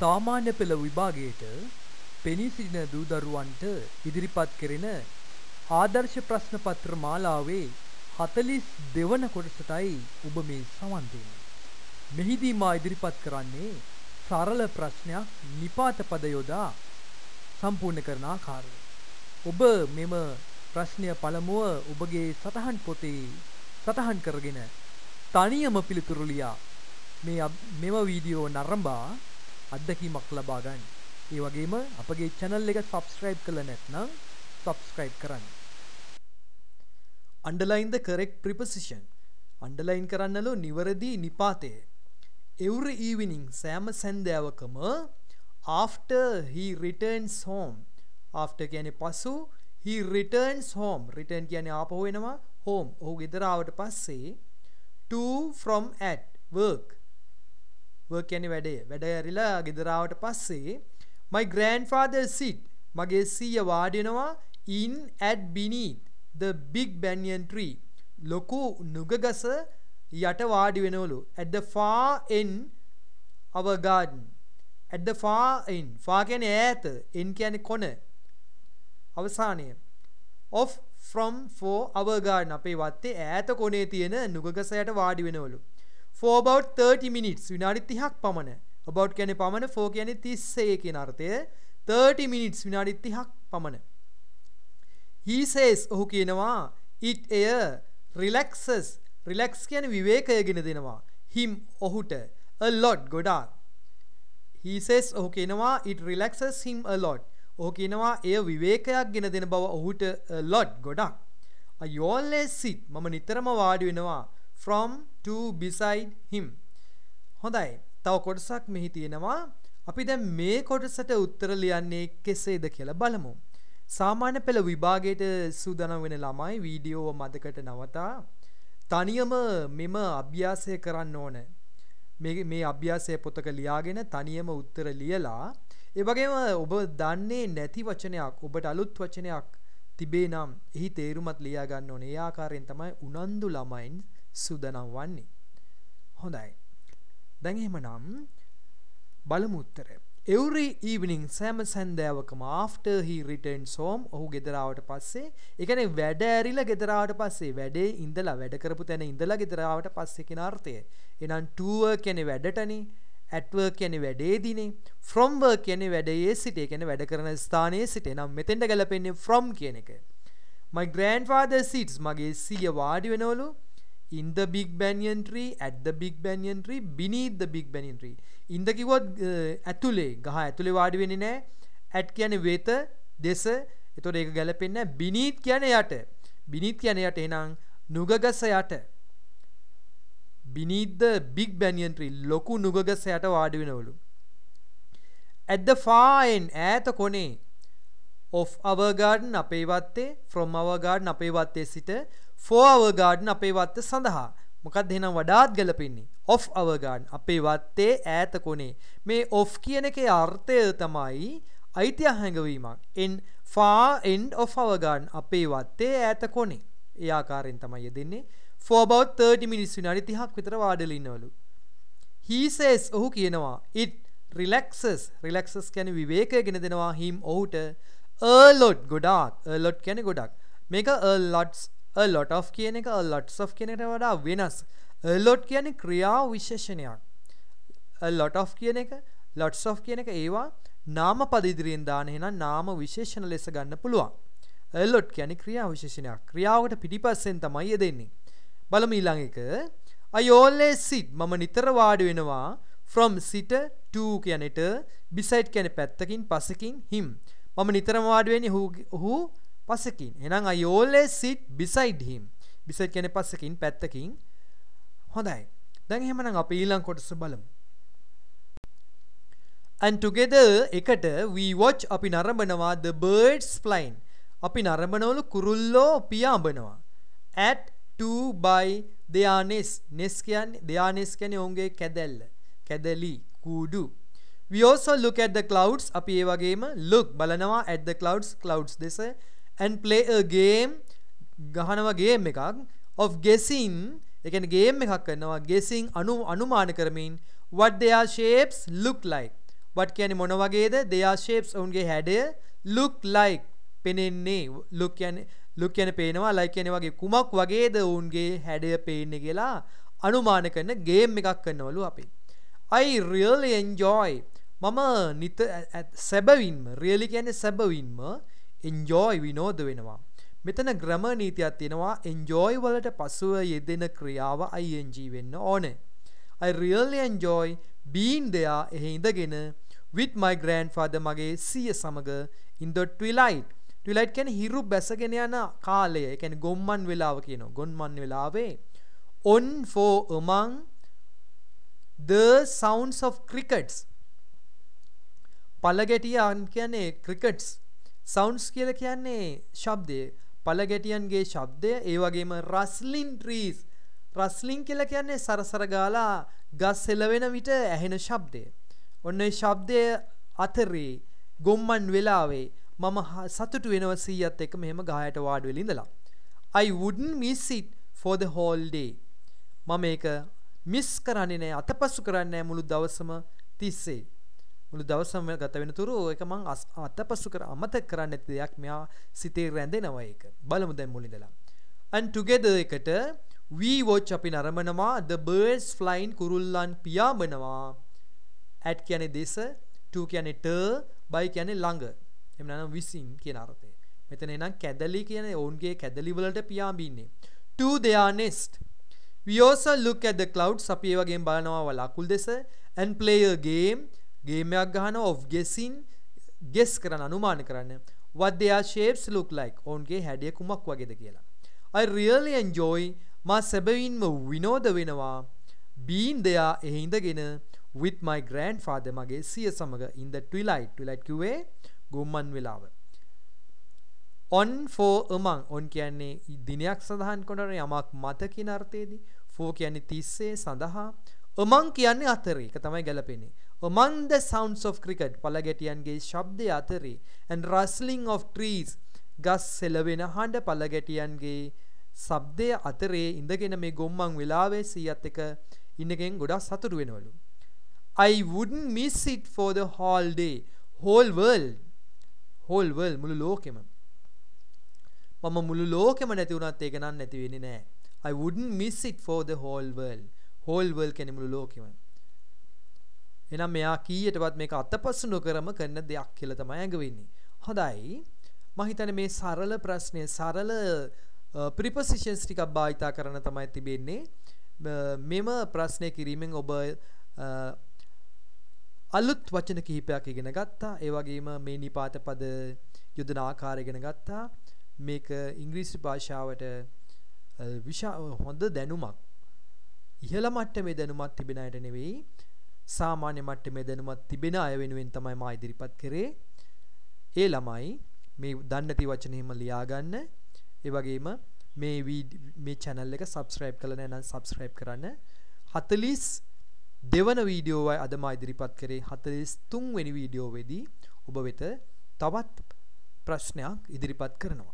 සාමාන්‍ය පෙළ විභාගයට පෙනී සිටින දූ දරුවන්ට ඉදිරිපත් කෙරෙන ආදර්ශ ප්‍රශ්න පත්‍ර මාලාවේ 42 දෙවන කොටසටයි ඔබ මේ සවන් දෙන්නේ. මෙහිදී මා ඉදිරිපත් කරන්නේ සරල ප්‍රශ්නයක් නිපාත පද යොදා සම්පූර්ණ කරන ආකාරය. ඔබ මෙම ප්‍රශ්නය පළමුව ඔබගේ සතහන් පොතේ සතහන් කරගෙන තනියම පිළිතුරු ලියා මේ මෙම වීඩියෝ නරඹා අත්දැකීමක් ලබා ගන්න. ඒ වගේම අපගේ channel එක subscribe කරලා නැත්නම් subscribe කරන්න. Underline the correct preposition. අන්ඩලයින් කරන්නලෝ නිවරදි නිපාතය. එවුරි ඊවිනිින් සෑම සැන්දෑවකම after he returns home after කියන පසු he returns home return කියන ආපහු වෙනවා home ඔහු ගෙදරාවට පස්සේ to from at work work කියන්නේ වැඩේ. වැඩ ඇරිලා ගෙදරාවට පස්සේ my grandfather sit මගේ සීය වාඩි වෙනවා in at beneath the big banyan tree ලොකු නුගගස යට වාඩි වෙනවලු at the far end our garden at the far end far කියන්නේ ඈත end කියන්නේ කොන අවසානය of from for our garden අපේ වත්තේ ඈත කොනේ තියෙන නුගගස යට වාඩි වෙනවලු for about 30 minutes විනාඩි 30ක් පමණ about කියන්නේ පමණ for කියන්නේ 30 කියන අර්ථය 30 minutes විනාඩි 30ක් පමණ he says ඔහු කියනවා it air relaxes relax කියන්නේ විවේකය ගෙන දෙනවා him ඔහුට a lot ගොඩාක් he says ඔහු කියනවා it relaxes him a lot ඔහු කියනවා එය විවේකයක් ගෙන දෙන බව ඔහුට a lot ගොඩක් I always sit මම නිතරම වාඩි වෙනවා from to beside him හොඳයි තව කොටසක් මෙහි තියෙනවා අපි දැන් මේ කොටසට උත්තර ලියන්නේ කෙසේද කියලා බලමු සාමාන්‍ය පෙළ විභාගයට සූදානම් වෙන ළමයි වීඩියෝව මතකට නවතා තනියම මෙම අභ්‍යාසය කරන්න ඕන මේ මේ අභ්‍යාසය පොතක ලියාගෙන තනියම උත්තර ලියලා ඒ වගේම ඔබ දන්නේ නැති වචනයක් ඔබට අලුත් වචනයක් තිබේ නම් එහි තේරුමත් ලියා ගන්න ඕනේ. ඒ ආකාරයෙන් තමයි උනන්දු ළමයින් සුදනම් වන්නේ. හොඳයි. දැන් එහෙමනම් බලමු උත්තරය. Every evening සෑම සැන්දෑවකම after he returns home ඔහු ගෙදරාවට පස්සේ ඒ කියන්නේ වැඩ ඇරිලා ගෙදරාවට පස්සේ වැඩේ ඉඳලා වැඩ කරපු තැන ඉඳලා ගෙදරාවට පස්සේ කියන අර්ථය. එහෙනම් to work කියන්නේ වැඩටනේ at work කියන්නේ වැඩේදීනේ from work කියන්නේ වැඩේ සිට ඒ කියන්නේ වැඩ කරන ස්ථානයේ සිට එහෙනම් මෙතෙන්ට ගැලපෙන්නේ from කියන එක. My grandfather sits මගේ සීය වාඩි වෙනවලු in the big banyan tree at the big banyan tree beneath the big banyan tree in the කිව්වොත් ඇතුලේ ගහ ඇතුලේ වාඩි වෙන්නේ නැහැ at කියන්නේ වෙත දෙස එතකොට ඒක ගැලපෙන්නේ නැහැ beneath කියන්නේ යට beneath කියන්නේ යට එහෙනම් නුගගස යට beneath the big banyan tree ලොකු නුගගස යට වාඩි වෙනවලු at the far end ඈත කොනේ of our garden අපේ වත්තේ from our garden අපේ වත්තේ සිට ෆෝව ගාඩන් අපේ වත්ත සඳහා මොකක් දෙනම් වඩාත් ගලපෙන්නේ ඔෆ් අවගාඩන් අපේ වත්තේ ඈත කොනේ මේ ඔෆ් කියන එකේ අර්ථය තමයි අයිතිය හැඟවීමක් in far end of our garden අපේ වත්තේ ඈත කොනේ ඒ ආකාරයෙන් තමයි යෙදෙන්නේ for about 30 minutes විනාඩි 30ක් විතර වාඩිලා ඉන්නවලු he says ඔහු කියනවා it relaxes relaxes කියන්නේ විවේකය ගෙන දෙනවා him ඔහුට a lot ගොඩාක් a lot කියන්නේ ගොඩක් මේක a lots ලොට of කියන එක ලොට්ස් of කියනට වඩා වෙනස් ලොට් කියන්නේ ක්‍රියා විශේෂණයක් ලොට of කියන එක ලොට්ස් of කියන එක ඒවා නාම පද ඉදිරියෙන් දාන එහෙනම් නාම විශේෂණ ලෙස ගන්න පුළුවන් ලොට් කියන්නේ ක්‍රියා විශේෂණයක් ක්‍රියාවකට පිටිපස්සෙන් තමයි යෙදෙන්නේ බලමු ඊළඟ එක I always sit මම නිතර වාඩි වෙනවා from sit to කියන්නේට beside කියන්නේ පැත්තකින් පසකින් him මම නිතරම වාඩි වෙන්නේ who පස්සකින් එහෙනම් I always sit beside him beside කියන්නේ පස්සකින් පැත්තකින් හොඳයි දැන් එහෙමනම් අපි ඊළඟ කොටස බලමු and together එකට we watch අපි නරඹනවා the birds flying අපි නරඹනවලු කුරුල්ලෝ පියාඹනවා at 2 by their nest nest කියන්නේ their nest කියන්නේ ඔවුන්ගේ කැදැල්ල කැදලි කූඩු we also look at the clouds අපි ඒ වගේම look බලනවා at the clouds clouds දෙස and play a game ගහනවා ගේම් එකක් of guessing ඒ කියන්නේ ගේම් එකක් කරනවා guessing අනු අනුමාන කරමින් what their shapes look like what කියන්නේ මොන වගේද their shapes ඔවුන්ගේ හැඩය look like පෙනෙන්නේ look කියන්නේ look කියන්නේ පේනවා like කියන්නේ වගේ කුමක් වගේද ඔවුන්ගේ හැඩය පේන්නේ කියලා අනුමාන කරන ගේම් එකක් කරනවලු අපි I really enjoy මම නිත සැබවින්ම really කියන්නේ සැබවින්ම enjoy විනෝද වෙනවා. මෙතන grammar නීතියක් තියෙනවා enjoy වලට පසුව යෙදෙන ක්‍රියාව ing වෙන්න ඕනේ. I really enjoy being there එහි ඉඳගෙන with my grandfather මගේ සිය සමග in the twilight. ටලයිට් කැන හිරු බැසගෙන යන කාලය එකැන ගොම්මන් වෙලාව කියන ගොන්මන් වෙලාවේ on for among the sounds of crickets පලගැටිය අන් කියන්නේ ක්‍රිකට්ස් සවුන්ස් කියල කියන්නේ ශබ්දය පළගැටියන්ගේ ශබ්දය ඒ වගේම රස්ලින් ට්‍රීස් රස්ලින් කියල කියන්නේ සරසර ගාලා ගස් එලවෙන විට ඇහෙන ශබ්දය. ඔන්න ශබ්දය අතරේ ගොම්මන් වෙලාවේ මම සතුට වෙනව සීයත් එක මෙහෙම ගායට වාඩ වෙලිඳලා. I wouldn't miss it for the whole day. මම ඒක මිස් කරන්නේ නැහැ අතපසු කරන්නේ නැහැ මුළු දවසම තිස්සේ. මුළු දවසම ගත වෙන තුරු ඒක මං අතපසු කර අමතක කරන්න ඇති දෙයක් මෙයා සිතේ රැඳෙනවා ඒක. බලමු දැන් මුලින්දලා. and together එකට we watch අපි නරඹනවා the birds flying කුරුල්ලන් පියාඹනවා at කියන්නේ දෙස to කියන්නේ ට by කියන්නේ ළඟ. එහෙම නැත්නම් විසින් කියන අර්ථය. මෙතන එනම් කැදලි කියන්නේ ඔවුන්ගේ කැදලි වලට පියාඹින්නේ. to their nest we also look at the clouds අපි ඒ වගේම බලනවා වලකුල් දෙස and play a game ගේමයක් ගහන of guessing guess කරන අනුමාන කරන්න what their shapes look like ඔවුන්ගේ හැඩය කුමක් වගේද කියලා I really enjoy මා සැබවින්ම විනෝද වෙනවා being there එහි ඉඳගෙන with my grandfather මගේ සිය සමග in the twilight twilight කිව්වේ ගොම්මන් වෙලාව on for among on කියන්නේ දිනයක් සඳහන් කරන යමක් මත කියන අර්ථයේදී for කියන්නේ 30 සඳහා among කියන්නේ අතරේ ඒක තමයි ගැලපෙන්නේ among the sounds of cricket පළගැටියන්ගේ ශබ්දය අතරේ and rustling of trees ගස් සෙලවෙන හඬ පළගැටියන්ගේ ශබ්දය අතරේ ඉඳගෙන මේ ගොම්මන් වෙලාවේ සීයත් එක ඉන්නකෙන් ගොඩක් සතුටු වෙනවලු I wouldn't miss it for the whole day whole world whole world මුළු ලෝකෙම මම මුළු ලෝකෙම නැති වුණත් ඒක නම් නැති වෙන්නේ නෑ I wouldn't miss it for the whole world whole world කියන්නේ මුළු ලෝකෙම එහෙනම් මෙයා කීයටවත් මේක අතපසු නොකරම කරන දෙයක් කියලා තමයි ඇඟවෙන්නේ. හොඳයි. මම හිතන්නේ මේ සරල ප්‍රශ්නේ සරල ප්‍රිපොසිෂන්ස් ටිකක් භාවිතා කරන තමයි තිබෙන්නේ. මෙම ප්‍රශ්නය කිරීමෙන් ඔබ අලුත් වචන කිහිපයක් ඉගෙන ගත්තා. ඒ වගේම මේ නිපාත පද යොදන ආකාරය ඉගෙන ගත්තා. මේක ඉංග්‍රීසි භාෂාවට විශා හොඳ දැනුමක්. ඉහළ මට්ටමේ දැනුමක් තිබෙන අයට නෙවෙයි සාමාන්‍ය මට්ටමේ දැනුමක් තිබෙන අය වෙනුවෙන් තමයි මා ඉදිරිපත් කරේ. ඒ ළමයි මේ දන්නේ නැති වචන එහෙම ලියා ගන්න. ඒ වගේම මේ මේ channel එක subscribe කළ නැත්නම් subscribe කරන්න. 40 දෙවන වීඩියෝවයි අද මා ඉදිරිපත් කරේ 43 වෙනි වීඩියෝවේදී ඔබ වෙත තවත් ප්‍රශ්නයක් ඉදිරිපත් කරනවා